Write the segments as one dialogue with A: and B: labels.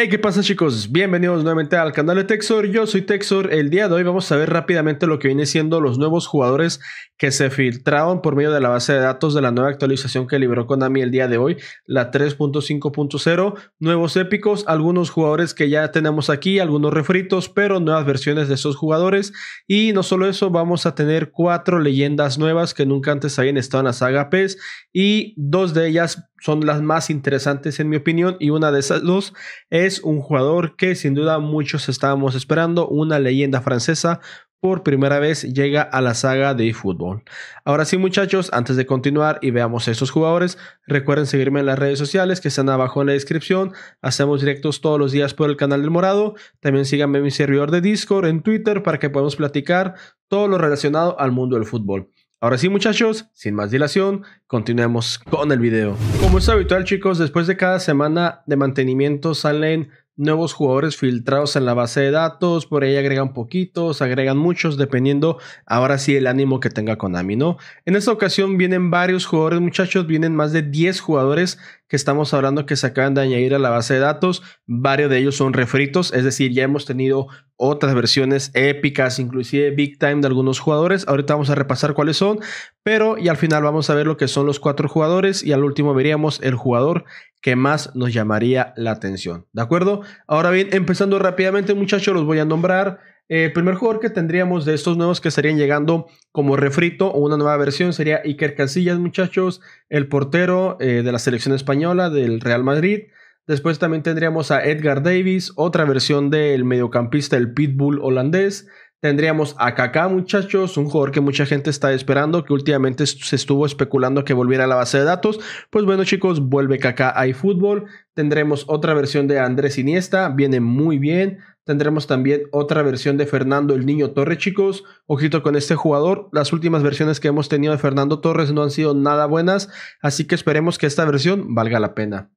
A: Hey, ¿qué pasa chicos? Bienvenidos nuevamente al canal de Texor, yo soy Texor, el día de hoy vamos a ver rápidamente lo que viene siendo los nuevos jugadores que se filtraron por medio de la base de datos de la nueva actualización que liberó Konami el día de hoy, la 3.5.0, nuevos épicos, algunos jugadores que ya tenemos aquí, algunos refritos, pero nuevas versiones de esos jugadores y no solo eso, vamos a tener cuatro leyendas nuevas que nunca antes habían estado en la saga PES y dos de ellas son las más interesantes en mi opinión y una de esas dos es un jugador que sin duda muchos estábamos esperando, una leyenda francesa, por primera vez llega a la saga de fútbol. Ahora sí muchachos, antes de continuar y veamos a estos jugadores, recuerden seguirme en las redes sociales que están abajo en la descripción. Hacemos directos todos los días por el canal del Morado. También síganme en mi servidor de Discord, en Twitter, para que podamos platicar todo lo relacionado al mundo del fútbol. Ahora sí muchachos, sin más dilación, continuemos con el video. Como es habitual chicos, después de cada semana de mantenimiento salen nuevos jugadores filtrados en la base de datos, por ahí agregan poquitos, agregan muchos, dependiendo ahora sí el ánimo que tenga Konami, ¿no? En esta ocasión vienen varios jugadores, muchachos, vienen más de 10 jugadores que estamos hablando que se acaban de añadir a la base de datos, varios de ellos son refritos, es decir, ya hemos tenido otras versiones épicas, inclusive big time de algunos jugadores. Ahorita vamos a repasar cuáles son, pero y al final vamos a ver lo que son los cuatro jugadores y al último veríamos el jugador que más nos llamaría la atención. ¿De acuerdo? Ahora bien, empezando rápidamente muchachos, los voy a nombrar. Eh, el primer jugador que tendríamos de estos nuevos que estarían llegando como refrito o una nueva versión sería Iker Casillas, muchachos, el portero eh, de la selección española del Real Madrid. Después también tendríamos a Edgar Davis, otra versión del mediocampista, el pitbull holandés. Tendríamos a Kaká, muchachos, un jugador que mucha gente está esperando, que últimamente se estuvo especulando que volviera a la base de datos. Pues bueno, chicos, vuelve Kaká a iFootball. Tendremos otra versión de Andrés Iniesta, viene muy bien. Tendremos también otra versión de Fernando el Niño Torres, chicos. Ojito con este jugador. Las últimas versiones que hemos tenido de Fernando Torres no han sido nada buenas, así que esperemos que esta versión valga la pena.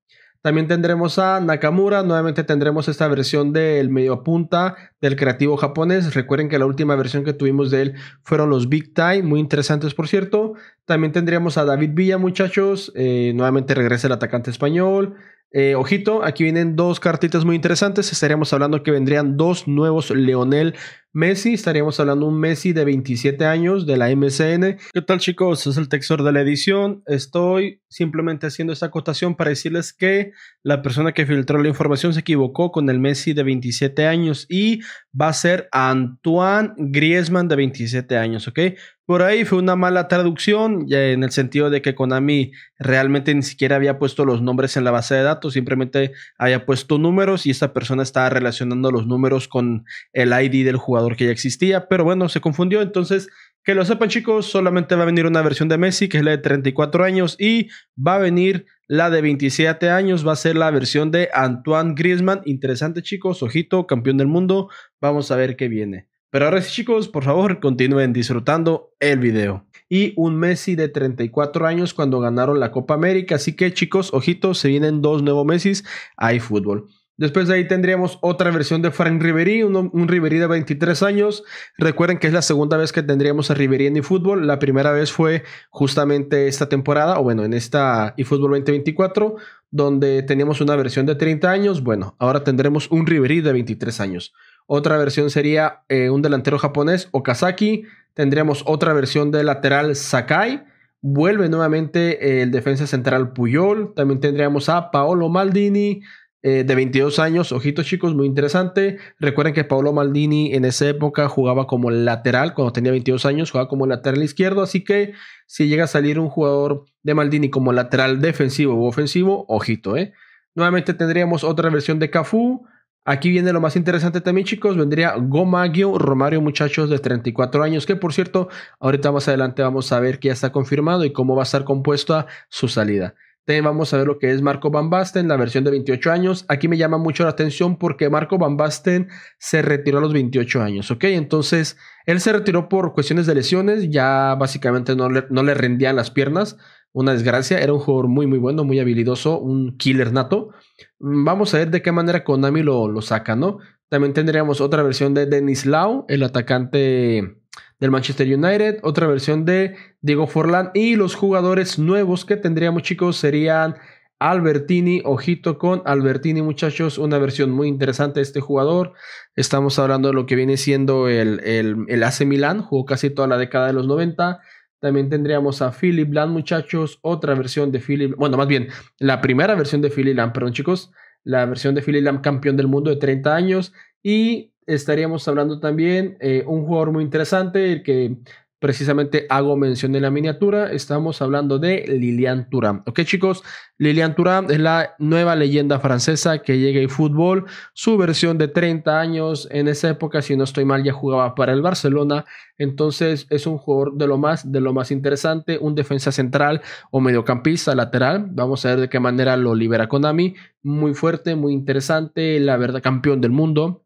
A: También tendremos a Nakamura, nuevamente tendremos esta versión del medio punta del creativo japonés. Recuerden que la última versión que tuvimos de él fueron los Big Time, muy interesantes por cierto. También tendríamos a David Villa, muchachos. Eh, nuevamente regresa el atacante español. Eh, ojito, aquí vienen dos cartitas muy interesantes. Estaríamos hablando que vendrían dos nuevos Leonel Messi, estaríamos hablando un Messi de 27 años de la MCN. ¿Qué tal chicos? Es el textor de la edición. Estoy simplemente haciendo esta acotación para decirles que la persona que filtró la información se equivocó con el Messi de 27 años y va a ser Antoine Griezmann de 27 años, ¿ok? Por ahí fue una mala traducción en el sentido de que Konami realmente ni siquiera había puesto los nombres en la base de datos, simplemente había puesto números y esta persona estaba relacionando los números con el ID del jugador que ya existía, pero bueno, se confundió. Entonces, que lo sepan chicos, solamente va a venir una versión de Messi, que es la de 34 años, y va a venir la de 27 años, va a ser la versión de Antoine Griezmann. Interesante chicos, ojito, campeón del mundo, vamos a ver qué viene. Pero ahora sí chicos, por favor, continúen disfrutando el video. Y un Messi de 34 años cuando ganaron la Copa América. Así que chicos, ojito, se vienen dos nuevos Messi. hay fútbol. Después de ahí tendríamos otra versión de Frank Riveri, un, un de 23 años. Recuerden que es la segunda vez que tendríamos a Ribery en eFootball. La primera vez fue justamente esta temporada, o bueno, en esta eFootball 2024, donde teníamos una versión de 30 años. Bueno, ahora tendremos un Ribery de 23 años. Otra versión sería eh, un delantero japonés, Okazaki. Tendríamos otra versión de lateral, Sakai. Vuelve nuevamente eh, el defensa central Puyol. También tendríamos a Paolo Maldini, eh, de 22 años, ojitos chicos, muy interesante. Recuerden que Paolo Maldini en esa época jugaba como lateral, cuando tenía 22 años jugaba como lateral izquierdo, así que si llega a salir un jugador de Maldini como lateral defensivo u ofensivo, ojito, ¿eh? Nuevamente tendríamos otra versión de Cafú. Aquí viene lo más interesante también, chicos. Vendría Gomagio Romario, muchachos de 34 años, que por cierto, ahorita más adelante vamos a ver que ya está confirmado y cómo va a estar compuesta su salida. Este, vamos a ver lo que es Marco Van Basten, la versión de 28 años. Aquí me llama mucho la atención porque Marco Van Basten se retiró a los 28 años, ¿ok? Entonces, él se retiró por cuestiones de lesiones, ya básicamente no le, no le rendían las piernas, una desgracia, era un jugador muy muy bueno, muy habilidoso, un killer nato. Mm, vamos a ver de qué manera Konami lo, lo saca, ¿no? También tendríamos otra versión de Denis Lau, el atacante del Manchester United, otra versión de Diego Forlán y los jugadores nuevos que tendríamos chicos serían Albertini, ojito con Albertini muchachos, una versión muy interesante de este jugador. Estamos hablando de lo que viene siendo el, el, el AC Milan, jugó casi toda la década de los 90. También tendríamos a Philip Land muchachos, otra versión de Philip, bueno más bien, la primera versión de Philip Land, perdón chicos, la versión de Philip Land campeón del mundo de 30 años y estaríamos hablando también de eh, un jugador muy interesante, el que precisamente hago mención en la miniatura. Estamos hablando de Lilian Thuram. Ok, chicos, Lilian Thuram es la nueva leyenda francesa que llega al fútbol. Su versión de 30 años en esa época, si no estoy mal, ya jugaba para el Barcelona. Entonces es un jugador de lo más, de lo más interesante, un defensa central o mediocampista lateral. Vamos a ver de qué manera lo libera Konami. Muy fuerte, muy interesante, la verdad, campeón del mundo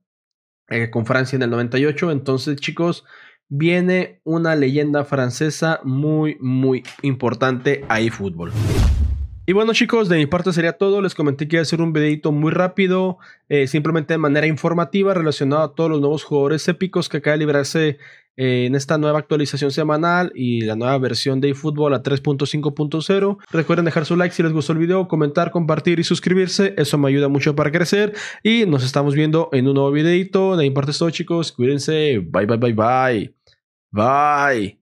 A: eh, con Francia en el 98. Entonces, chicos, viene una leyenda francesa muy, muy importante ahí fútbol Y bueno chicos, de mi parte sería todo. Les comenté que iba a hacer un videito muy rápido, eh, simplemente de manera informativa relacionado a todos los nuevos jugadores épicos que acaba de liberarse en esta nueva actualización semanal y la nueva versión de eFootball a 3.5.0. Recuerden dejar su like si les gustó el video, comentar, compartir y suscribirse. Eso me ayuda mucho para crecer. Y nos estamos viendo en un nuevo videito. De mi parte es todo, chicos. Cuídense. Bye, bye, bye, bye. Bye.